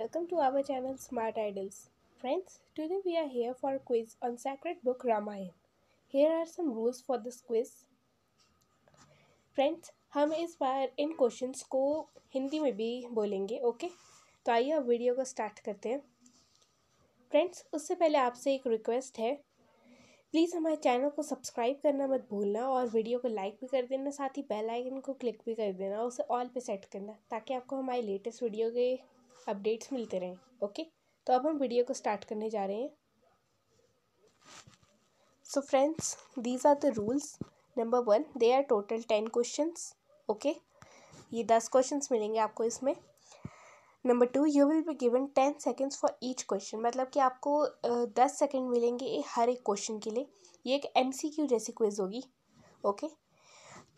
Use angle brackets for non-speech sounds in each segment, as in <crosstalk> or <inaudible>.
Welcome to our channel Smart Idols. Friends, today we are here for a quiz on sacred book Ramayana. Here are some rules for this quiz. Friends हम इस बार इन questions को हिंदी में भी बोलेंगे okay तो आइए अब video को स्टार्ट करते हैं फ्रेंड्स उससे पहले आपसे एक रिक्वेस्ट है प्लीज़ हमारे चैनल को सब्सक्राइब करना मत भूलना और वीडियो को लाइक भी कर देना साथ ही बेल आइकन को क्लिक भी कर देना उसे ऑल पे सेट करना ताकि आपको हमारे लेटेस्ट वीडियो के अपडेट्स मिलते रहें ओके तो अब हम वीडियो को स्टार्ट करने जा रहे हैं so friends these are the rules number one they are total ten questions okay ये दस क्वेश्चंस मिलेंगे आपको इसमें number two you will be given ten seconds for each question मतलब कि आपको दस सेकेंड मिलेंगे हर एक क्वेश्चन के लिए ये एक एम सी क्यू जैसी क्विज होगी ओके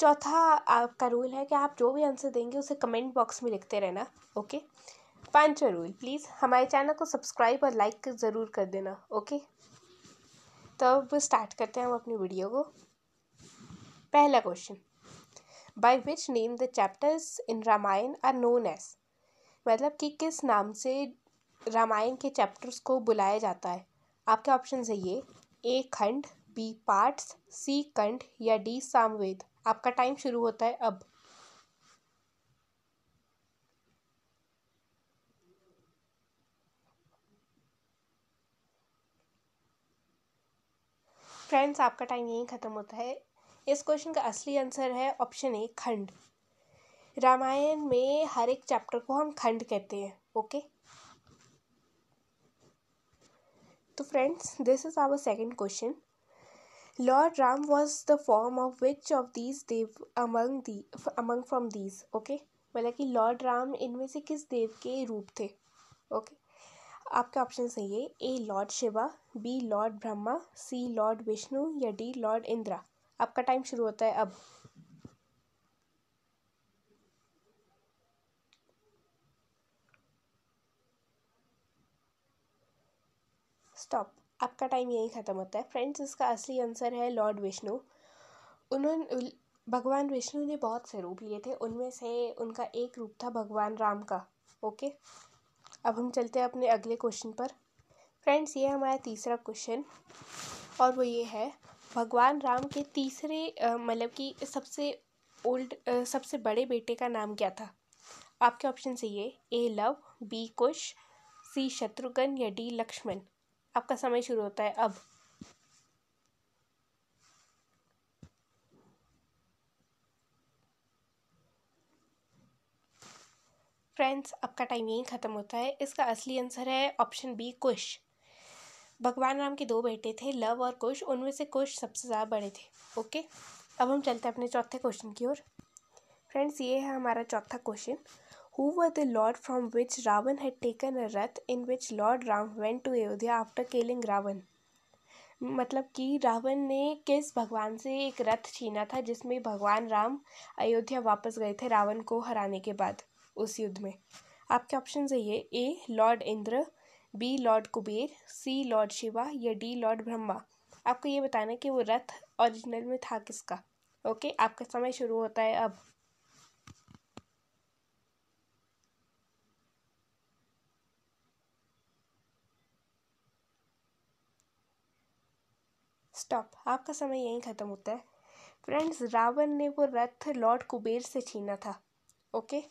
चौथा आपका रूल है कि आप जो भी आंसर देंगे उसे कमेंट बॉक्स में लिखते रहना ओके okay? पांचवा रूल प्लीज़ हमारे चैनल को सब्सक्राइब और लाइक ज़रूर कर देना ओके तो अब स्टार्ट करते हैं हम अपनी वीडियो को पहला question by which name the chapters in Ramayana are known as मतलब कि किस नाम से रामायण के चैप्टर्स को बुलाया जाता है आपके ऑप्शन है ये ए खंड बी पार्ट्स सी खंड या डी सामवेद आपका टाइम शुरू होता है अब फ्रेंड्स आपका टाइम यहीं ख़त्म होता है इस क्वेश्चन का असली आंसर है ऑप्शन ए खंड रामायण में हर एक चैप्टर को हम खंड कहते हैं ओके तो friends this is our second question lord Ram was the form of which of these dev among the among from these okay मतलब कि लॉर्ड राम इनमें से किस देव के रूप थे ओके okay? आपके ऑप्शन सही है A lord Shiva B lord Brahma C lord Vishnu या डी लॉर्ड इंदिरा आपका टाइम शुरू होता है अब स्टॉप आपका टाइम यही ख़त्म होता है फ्रेंड्स इसका असली आंसर है लॉर्ड विष्णु उन्होंने भगवान विष्णु ने बहुत से रूप लिए थे उनमें से उनका एक रूप था भगवान राम का ओके अब हम चलते हैं अपने अगले क्वेश्चन पर फ्रेंड्स ये हमारा तीसरा क्वेश्चन और वो ये है भगवान राम के तीसरे मतलब कि सबसे ओल्ड सबसे बड़े बेटे का नाम क्या था आपके ऑप्शन से ये A Lav B Kush C Shatrughna या डी लक्ष्मण आपका समय शुरू होता है अब फ्रेंड्स आपका टाइम यहीं ख़त्म होता है इसका असली आंसर है ऑप्शन बी कुश भगवान राम के दो बेटे थे लव और कुश उनमें से कुश सबसे ज़्यादा बड़े थे ओके अब हम चलते हैं अपने चौथे क्वेश्चन की ओर फ्रेंड्स ये है हमारा चौथा question who were the lord from which Ravan had taken a rath in which lord Ram went to Ayodhya after killing Ravan मतलब कि रावण ने किस भगवान से एक रथ छीना था जिसमें भगवान राम अयोध्या वापस गए थे रावण को हराने के बाद उस युद्ध में आपके ऑप्शन है ये A lord Indra B lord Kuber C lord Shiva या डी लॉर्ड ब्रह्मा आपको ये बताना है कि वो रथ ओरिजिनल में था किसका ओके आपका समय शुरू होता है अब स्टॉप आपका समय यहीं ख़त्म होता है फ्रेंड्स रावण ने वो रथ लॉर्ड कुबेर से छीना था ओके okay?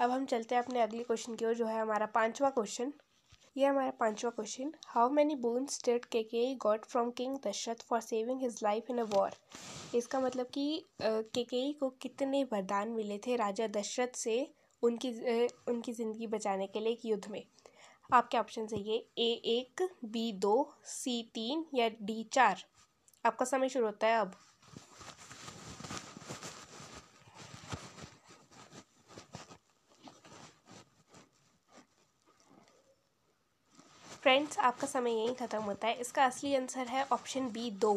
अब हम चलते हैं अपने अगले क्वेश्चन की ओर जो है हमारा पांचवा क्वेश्चन ये हमारा पांचवा question how many boons did Kaikeyi got from king Dasharath for saving his life in a war इसका मतलब कि के के को कितने वरदान मिले थे राजा दशरथ से उनकी उनकी ज़िंदगी बचाने के लिए एक युद्ध में आपके ऑप्शन है ये ए एक बी दो सी तीन या डी चार आपका समय शुरू होता है अब फ्रेंड्स आपका समय यहीं ख़त्म होता है इसका असली आंसर है ऑप्शन बी दो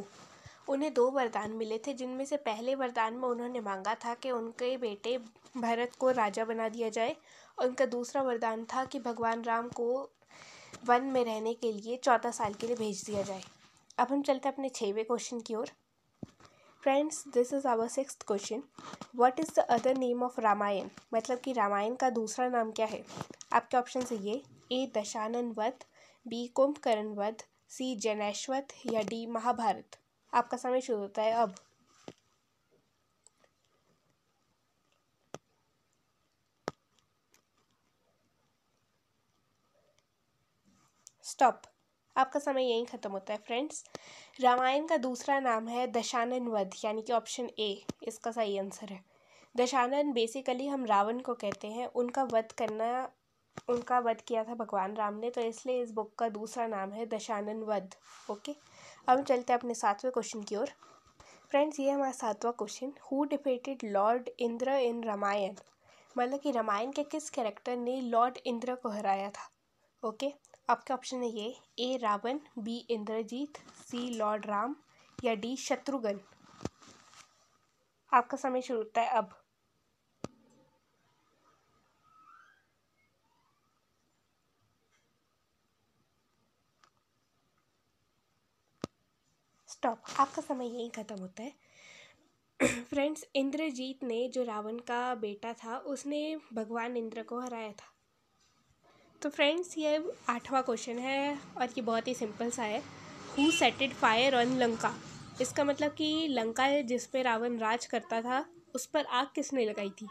उन्हें दो वरदान मिले थे जिनमें से पहले वरदान में उन्होंने मांगा था कि उनके बेटे भरत को राजा बना दिया जाए और उनका दूसरा वरदान था कि भगवान राम को वन में रहने के लिए चौदह साल के लिए भेज दिया जाए अब हम चलते हैं अपने छवें क्वेश्चन की ओर friends this is our six question what is the other name of Ramayana मतलब कि रामायण का दूसरा नाम क्या है आपके ऑप्शन से ये ए दशानन वध बी कुंभकर्ण वध सी जनेश्वत या डी महाभारत आपका समय शुरू होता है अब स्टॉप आपका समय यहीं ख़त्म होता है फ्रेंड्स रामायण का दूसरा नाम है दशानन वध यानी कि ऑप्शन ए इसका सही आंसर है दशानन बेसिकली हम रावण को कहते हैं उनका वध करना उनका वध किया था भगवान राम ने तो इसलिए इस बुक का दूसरा नाम है दशानन वध ओके अब चलते हैं अपने सातवें क्वेश्चन की ओर फ्रेंड्स ये हमारा सातवां question who defeated lord Indra in Ramayana मतलब कि रामायण के किस कैरेक्टर ने लॉर्ड इंद्र को हराया था ओके आपके ऑप्शन है ये A Ravan B Indrajit C lord Ram या डी शत्रुघ्न आपका समय शुरू होता है अब स्टॉप आपका समय यहीं ख़त्म होता है फ्रेंड्स <clears throat> इंद्रजीत ने जो रावण का बेटा था उसने भगवान इंद्र को हराया था तो फ्रेंड्स ये आठवां क्वेश्चन है और ये बहुत ही सिंपल सा है who setted fire on Lanka इसका मतलब कि लंका जिस पर रावण राज करता था उस पर आग किसने लगाई थी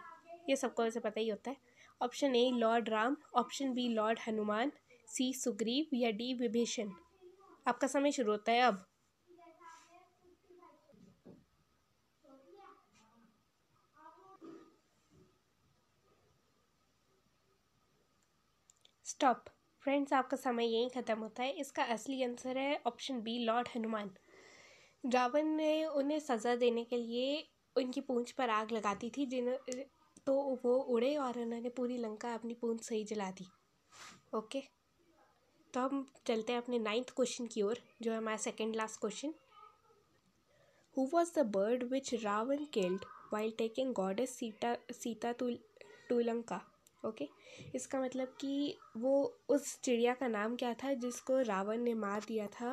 ये सबको वैसे पता ही होता है option A lord Ram option B lord Hanuman C Sugriv या डी विभीषण आपका समय शुरू होता है अब स्टॉप फ्रेंड्स आपका समय यहीं ख़त्म होता है इसका असली आंसर है option B lord Hanuman Ravan ने उन्हें सज़ा देने के लिए उनकी पूंछ पर आग लगा दी थी जिन तो वो उड़े और उन्होंने पूरी लंका अपनी पूंछ से ही जला दी ओके तो हम चलते हैं अपने नाइन्थ क्वेश्चन की ओर जो है हमारा second last question who was the bird which Ravan killed while taking goddess Sita Sita to to Lanka okay इसका मतलब कि वो उस चिड़िया का नाम क्या था जिसको रावण ने मार दिया था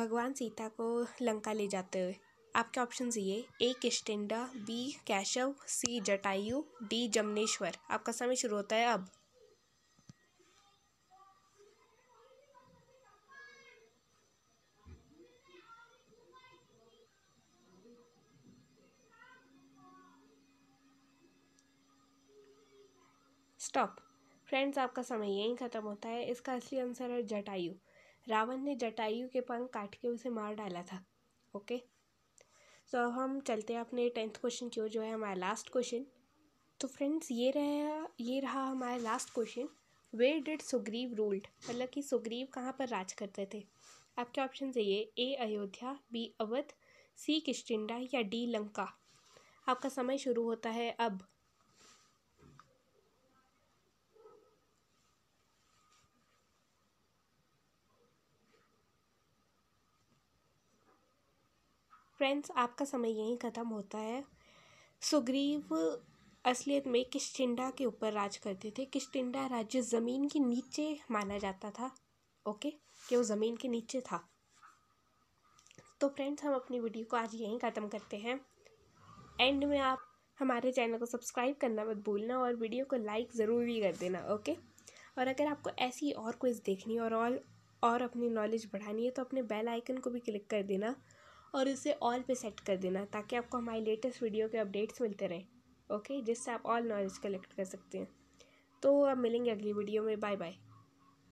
भगवान सीता को लंका ले जाते हुए आपके ऑप्शन ये A Kishkindha B Keshav C Jatayu D Jamneshwar आपका समय शुरू होता है अब स्टॉप फ्रेंड्स आपका समय यहीं ख़त्म होता है इसका असली आंसर है जटायु रावण ने जटायु के पंख काट के उसे मार डाला था ओके सो so, हम चलते हैं अपने टेंथ क्वेश्चन की ओर जो है हमारा लास्ट क्वेश्चन तो फ्रेंड्स ये रहा ये रहा हमारा last question where did Sugriv ruled मतलब कि सुग्रीव कहाँ पर राज करते थे आपके ऑप्शन ये A Ayodhya B Awadh C Kishkindha या डी लंका आपका समय शुरू होता है अब फ्रेंड्स आपका समय यहीं ख़त्म होता है सुग्रीव असलियत में किश्चिंडा के ऊपर राज करते थे किश्चिंडा राज्य ज़मीन के नीचे माना जाता था ओके कि वो ज़मीन के नीचे था तो फ्रेंड्स हम अपनी वीडियो को आज यहीं ख़त्म करते हैं एंड में आप हमारे चैनल को सब्सक्राइब करना मत भूलना और वीडियो को लाइक ज़रूर भी कर देना ओके और अगर आपको ऐसी और क्विज देखनी और और अपनी नॉलेज बढ़ानी है तो अपने बेल आइकन को भी क्लिक कर देना और उसे ऑल पे सेट कर देना ताकि आपको हमारे लेटेस्ट वीडियो के अपडेट्स मिलते रहें ओके जिससे आप ऑल नॉलेज कलेक्ट कर सकते हैं तो अब मिलेंगे अगली वीडियो में बाय बाय